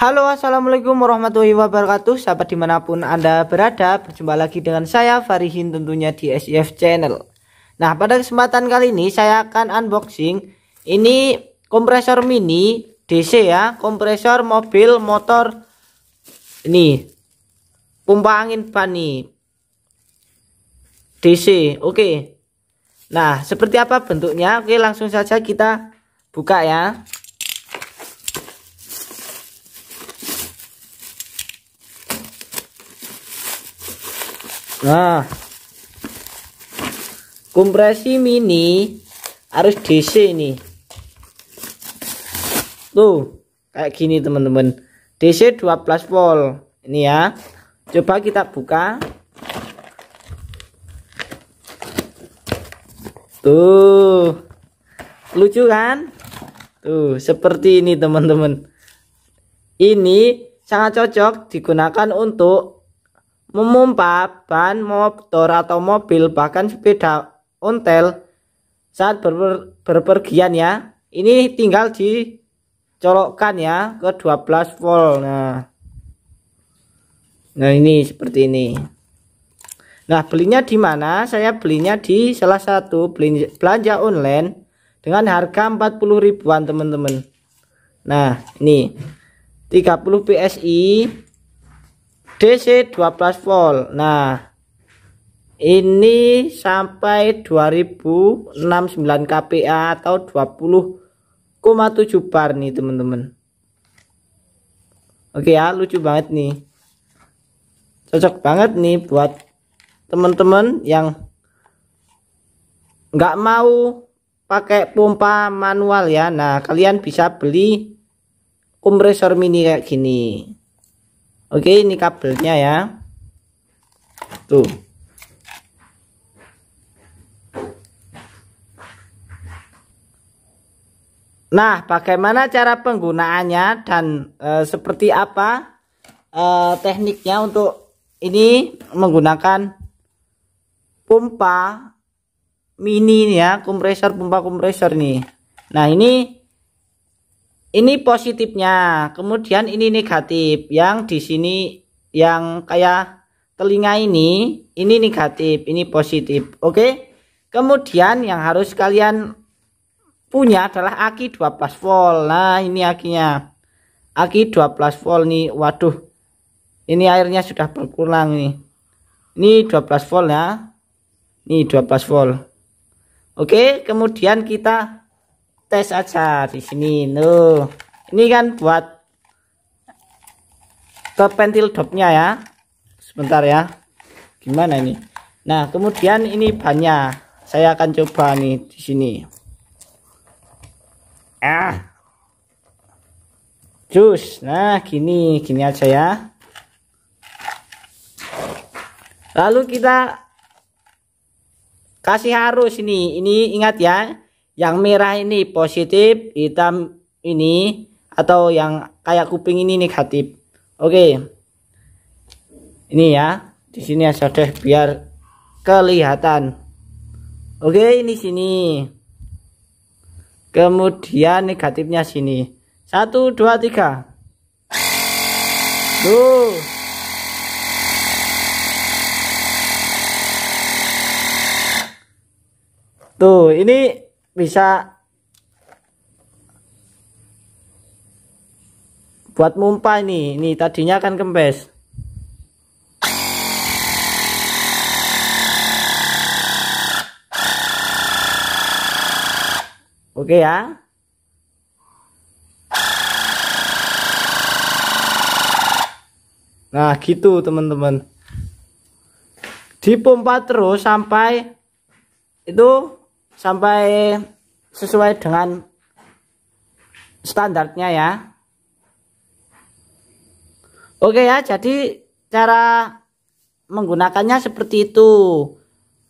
Halo assalamualaikum warahmatullahi wabarakatuh Sahabat dimanapun anda berada Berjumpa lagi dengan saya Farihin tentunya di SIF e channel Nah pada kesempatan kali ini saya akan unboxing Ini kompresor mini DC ya Kompresor mobil motor Ini Pompa angin ban DC oke okay. Nah seperti apa bentuknya Oke langsung saja kita buka ya Nah, kompresi mini harus DC ini. Tuh, kayak gini teman-teman. DC 12 volt. Ini ya. Coba kita buka. Tuh. Lucu kan? Tuh, seperti ini teman-teman. Ini sangat cocok digunakan untuk memompa ban motor atau mobil bahkan sepeda ontel saat ber berpergian ya ini tinggal dicolokkan ya ke 12 volt nah nah ini seperti ini nah belinya di mana saya belinya di salah satu belanja online dengan harga 40 ribuan teman-teman nah ini 30 PSI DC 12 volt nah ini sampai 2069 kPa atau 20,7 bar nih teman-teman oke ya lucu banget nih cocok banget nih buat teman-teman yang nggak mau pakai pompa manual ya nah kalian bisa beli kompresor mini kayak gini Oke, ini kabelnya ya. Tuh. Nah, bagaimana cara penggunaannya dan e, seperti apa e, tekniknya untuk ini menggunakan pompa mini ya, kompresor pompa kompresor nih. Nah, ini ini positifnya kemudian ini negatif yang di sini yang kayak telinga ini ini negatif ini positif oke kemudian yang harus kalian punya adalah aki 12 volt nah ini akinya aki 12 volt nih waduh ini airnya sudah berkurang nih ini 12 volt ya ini 12 volt oke kemudian kita tes aja di sini tuh ini kan buat ke pentil dopnya ya sebentar ya gimana ini nah kemudian ini bannya saya akan coba nih di sini ah jus nah gini gini aja ya lalu kita kasih harus ini ini ingat ya yang merah ini positif hitam ini atau yang kayak kuping ini negatif oke okay. ini ya di sini sudah biar kelihatan oke okay, ini sini kemudian negatifnya sini satu dua tiga tuh tuh ini bisa buat mumpah nih ini tadinya akan kempes oke ya nah gitu teman-teman dipompa terus sampai itu sampai sesuai dengan standarnya ya Oke ya jadi cara menggunakannya seperti itu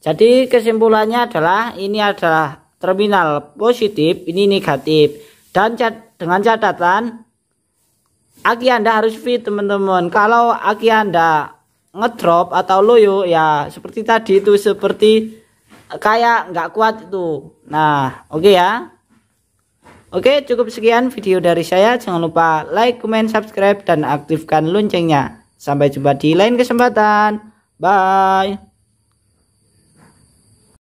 jadi kesimpulannya adalah ini adalah terminal positif ini negatif dan cat, dengan catatan aki anda harus fit teman-teman kalau aki anda ngedrop atau loyo ya seperti tadi itu seperti kayak nggak kuat itu nah oke okay ya oke okay, cukup sekian video dari saya jangan lupa like comment subscribe dan aktifkan loncengnya sampai jumpa di lain kesempatan bye